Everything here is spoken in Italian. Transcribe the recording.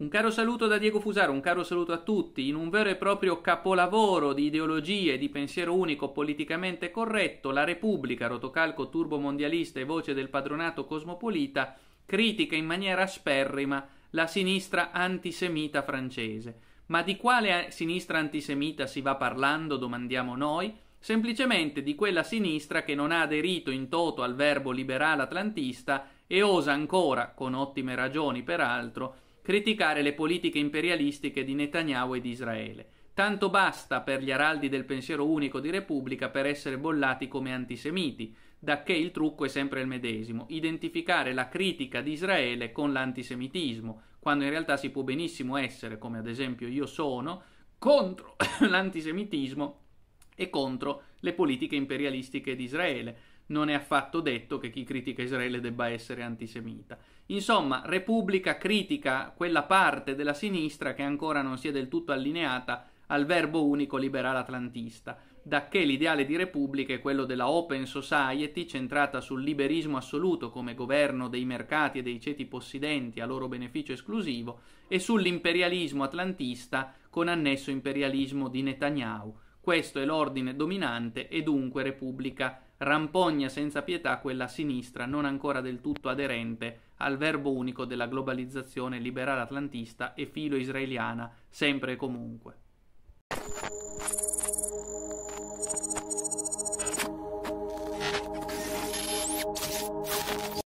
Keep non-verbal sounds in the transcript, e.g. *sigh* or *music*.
Un caro saluto da Diego Fusaro, un caro saluto a tutti. In un vero e proprio capolavoro di ideologie, di pensiero unico politicamente corretto, la Repubblica, rotocalco turbomondialista e voce del padronato cosmopolita, critica in maniera sperrima la sinistra antisemita francese. Ma di quale eh, sinistra antisemita si va parlando, domandiamo noi? Semplicemente di quella sinistra che non ha aderito in toto al verbo liberale atlantista e osa ancora, con ottime ragioni peraltro, criticare le politiche imperialistiche di Netanyahu e di Israele. Tanto basta per gli araldi del pensiero unico di Repubblica per essere bollati come antisemiti, da che il trucco è sempre il medesimo, identificare la critica di Israele con l'antisemitismo, quando in realtà si può benissimo essere, come ad esempio io sono, contro *coughs* l'antisemitismo e contro le politiche imperialistiche di Israele non è affatto detto che chi critica Israele debba essere antisemita. Insomma, Repubblica critica quella parte della sinistra che ancora non si è del tutto allineata al verbo unico liberale atlantista, da che l'ideale di Repubblica è quello della open society centrata sul liberismo assoluto come governo dei mercati e dei ceti possidenti a loro beneficio esclusivo e sull'imperialismo atlantista con annesso imperialismo di Netanyahu questo è l'ordine dominante e dunque Repubblica rampogna senza pietà quella sinistra non ancora del tutto aderente al verbo unico della globalizzazione liberale atlantista e filo israeliana sempre e comunque.